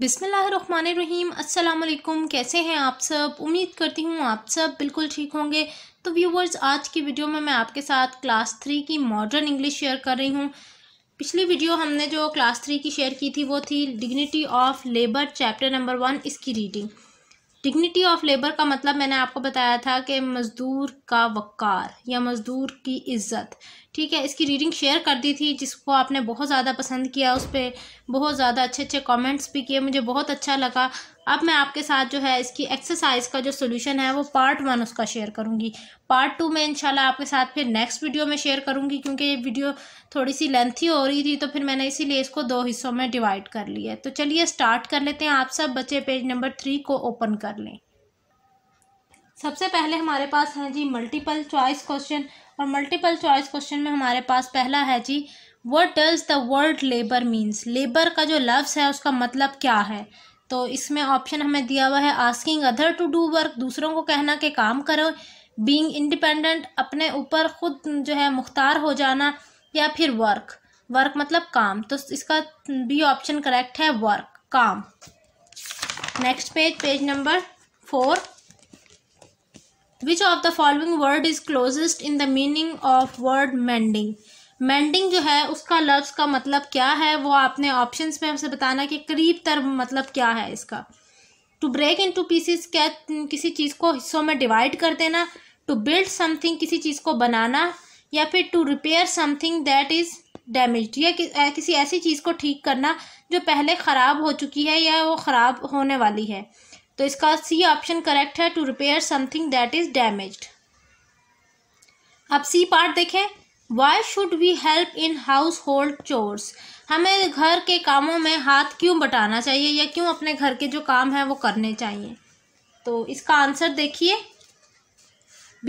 बिसमीम अल्लाम कैसे हैं आप सब उम्मीद करती हूँ आप सब बिल्कुल ठीक होंगे तो व्यूवर्स आज की वीडियो में मैं आपके साथ क्लास थ्री की मॉडर्न इंग्लिश शेयर कर रही हूँ पिछली वीडियो हमने जो क्लास थ्री की शेयर की थी वो थी dignity of labour chapter number one इसकी रीडिंग डिग्निटी ऑफ लेबर का मतलब मैंने आपको बताया था कि मज़दूर का वक़ार या मज़दूर की इज़्ज़त ठीक है इसकी रीडिंग शेयर कर दी थी जिसको आपने बहुत ज़्यादा पसंद किया उस पर बहुत ज़्यादा अच्छे अच्छे कमेंट्स भी किए मुझे बहुत अच्छा लगा अब मैं आपके साथ जो है इसकी एक्सरसाइज का जो सोल्यूशन है वो पार्ट वन उसका शेयर करूँगी पार्ट टू में इनशाला आपके साथ फिर नेक्स्ट वीडियो में शेयर करूँगी क्योंकि ये वीडियो थोड़ी सी लेंथी हो रही थी तो फिर मैंने इसीलिए इसको दो हिस्सों में डिवाइड कर लिया तो चलिए स्टार्ट कर लेते हैं आप सब बच्चे पेज नंबर थ्री को ओपन कर लें सबसे पहले हमारे पास हैं जी मल्टीपल चॉइस क्वेश्चन और मल्टीपल चॉइस क्वेश्चन में हमारे पास पहला है जी what does the word labour means labour का जो लफ्स है उसका मतलब क्या है तो इसमें ऑप्शन हमें दिया हुआ है asking other to do work दूसरों को कहना कि काम करो बींग इंडिपेंडेंट अपने ऊपर खुद जो है मुख्तार हो जाना या फिर वर्क वर्क मतलब काम तो इसका बी ऑप्शन करेक्ट है वर्क काम next page page number four which of the following word is closest in the meaning of word mending mending जो है उसका लफ्ज़ का मतलब क्या है वो आपने ऑप्शंस में हमसे बताना कि करीब तर मतलब क्या है इसका to break into pieces क्या किसी चीज़ को हिस्सों में डिवाइड कर देना टू बिल्ड समथिंग किसी चीज़ को बनाना या फिर to repair something that is damage या कि, किसी ऐसी चीज़ को ठीक करना जो पहले ख़राब हो चुकी है या वो ख़राब होने वाली है तो इसका सी ऑप्शन करेक्ट है to repair something that is damaged अब सी पार्ट देखें why should we help in household chores हमें घर के कामों में हाथ क्यों बटाना चाहिए या क्यों अपने घर के जो काम हैं वो करने चाहिए तो इसका आंसर देखिए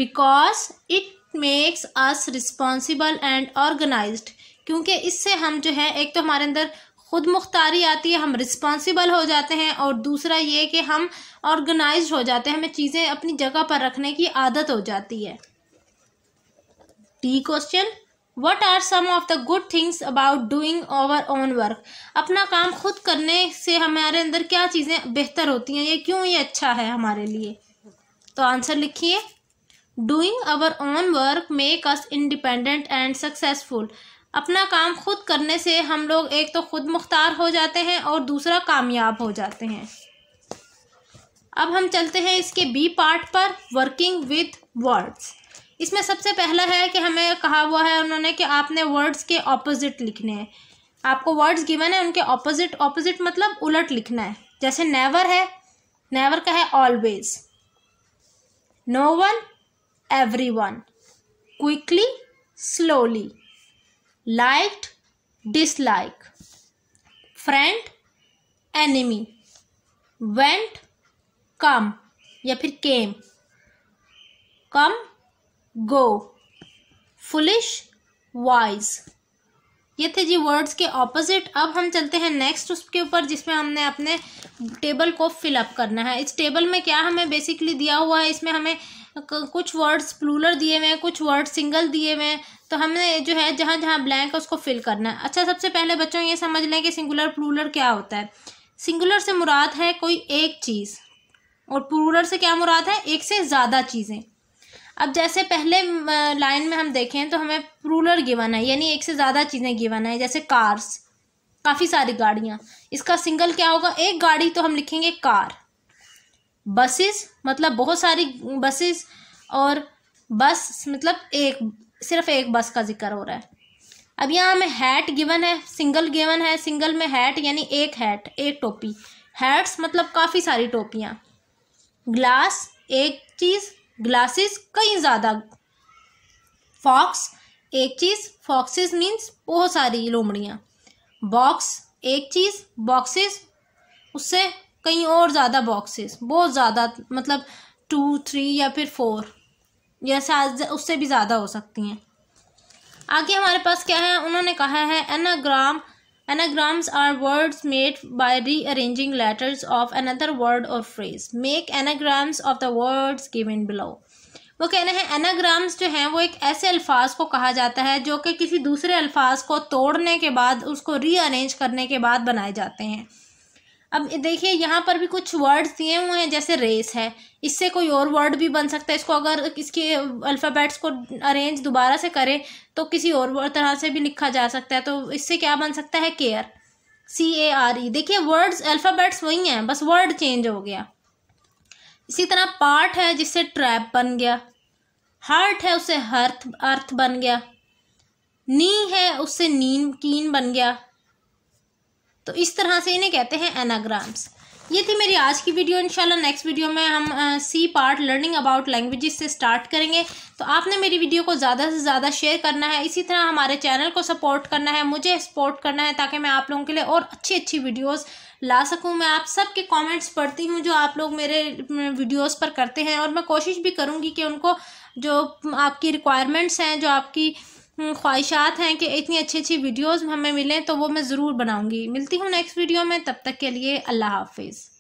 because it makes us responsible and organise क्योंकि इससे हम जो है एक तो हमारे अंदर खुद मुख्तारी आती है हम रिस्पॉन्सिबल हो जाते हैं और दूसरा ये कि हम ऑर्गेनाइज हो जाते हैं हमें चीज़ें अपनी जगह पर रखने की आदत हो जाती है D question what are some of the good things about doing our own work अपना काम खुद करने से हमारे अंदर क्या चीज़ें बेहतर होती हैं ये क्यों ये अच्छा है हमारे लिए तो आंसर लिखिए doing our own work make us independent and successful अपना काम खुद करने से हम लोग एक तो ख़ुद मुख्तार हो जाते हैं और दूसरा कामयाब हो जाते हैं अब हम चलते हैं इसके बी पार्ट पर वर्किंग विथ वर्ड्स इसमें सबसे पहला है कि हमें कहा हुआ है उन्होंने कि आपने वर्ड्स के ऑपोजिट लिखने हैं आपको वर्ड्स गिवन है उनके ऑपोजिट ऑपोजिट मतलब उलट लिखना है जैसे नेवर है नेवर का है always no one every one quickly slowly liked dislike friend enemy went come या फिर came come go foolish wise ये थे जी वर्ड्स के ऑपोजिट अब हम चलते हैं नेक्स्ट उसके ऊपर जिसमें हमने अपने टेबल को फिलअप करना है इस टेबल में क्या हमें बेसिकली दिया हुआ है इसमें हमें कुछ वर्ड्स प्लूलर दिए हुए हैं कुछ वर्ड सिंगल दिए हुए हैं तो हमने जो है जहाँ जहाँ ब्लैंक है उसको फिल करना है अच्छा सबसे पहले बच्चों ये समझ लें कि सिंगुलर प्लूलर क्या होता है सिंगुलर से मुराद है कोई एक चीज़ और प्लूलर से क्या मुराद है एक से ज़्यादा चीज़ें अब जैसे पहले लाइन में हम देखें तो हमें रूलर गिवन है यानी एक से ज़्यादा चीज़ें गिवन है जैसे कार्स काफ़ी सारी गाड़ियाँ इसका सिंगल क्या होगा एक गाड़ी तो हम लिखेंगे कार बसेस मतलब बहुत सारी बसेस और बस मतलब एक सिर्फ एक बस का जिक्र हो रहा है अब यहाँ हमें हैट गिवन है सिंगल गिवन है सिंगल में हैट यानी एक हैट एक टोपी हैट्स मतलब काफ़ी सारी टोपियाँ ग्लास एक चीज़ ग्लासेस कई ज़्यादा फॉक्स एक चीज़ फॉक्सेस मीन्स बहुत सारी लोमड़ियाँ बॉक्स एक चीज़ बॉक्सेस उससे कई और ज़्यादा बॉक्सेस बहुत ज़्यादा मतलब टू थ्री या फिर फोर या शायद उससे भी ज़्यादा हो सकती हैं आगे हमारे पास क्या है उन्होंने कहा है anagram Anagrams are words made by rearranging letters of another word or phrase. Make anagrams of the words given below. वो कह रहे हैं एनाग्राम्स जो हैं वो एक ऐसे अल्फाज को कहा जाता है जो कि किसी दूसरे अल्फाज को तोड़ने के बाद उसको रीअरेंज करने के बाद बनाए जाते हैं अब देखिए यहाँ पर भी कुछ वर्ड्स दिए हुए हैं जैसे रेस है इससे कोई और वर्ड भी बन सकता है इसको अगर इसके अल्फ़ाबेट्स को अरेंज दोबारा से करें तो किसी और तरह से भी लिखा जा सकता है तो इससे क्या बन सकता है care see A R E देखिए वर्ड्स अल्फ़ाबेट्स वही हैं बस वर्ड चेंज हो गया इसी तरह पार्ट है जिससे ट्रैप बन गया हार्ट है उससे हर्थ अर्थ बन गया नी है उससे नीन कीन बन गया तो इस तरह से इन्हें कहते हैं एनाग्राम्स ये थी मेरी आज की वीडियो इंशाल्लाह नेक्स्ट वीडियो में हम C part learning about languages से स्टार्ट करेंगे तो आपने मेरी वीडियो को ज़्यादा से ज़्यादा शेयर करना है इसी तरह हमारे चैनल को सपोर्ट करना है मुझे सपोर्ट करना है ताकि मैं आप लोगों के लिए और अच्छी अच्छी वीडियोस ला सकूं मैं आप सबके कॉमेंट्स पढ़ती हूँ जो आप लोग मेरे वीडियोज़ पर करते हैं और मैं कोशिश भी करूँगी कि उनको जो आपकी रिक्वायरमेंट्स हैं जो आपकी हम्म, ख्वाहिशात हैं कि इतनी अच्छी अच्छी वीडियोज़ हमें मिलें तो वो मैं ज़रूर बनाऊँगी मिलती हूँ नेक्स्ट वीडियो में तब तक के लिए अल्लाह हाफिज़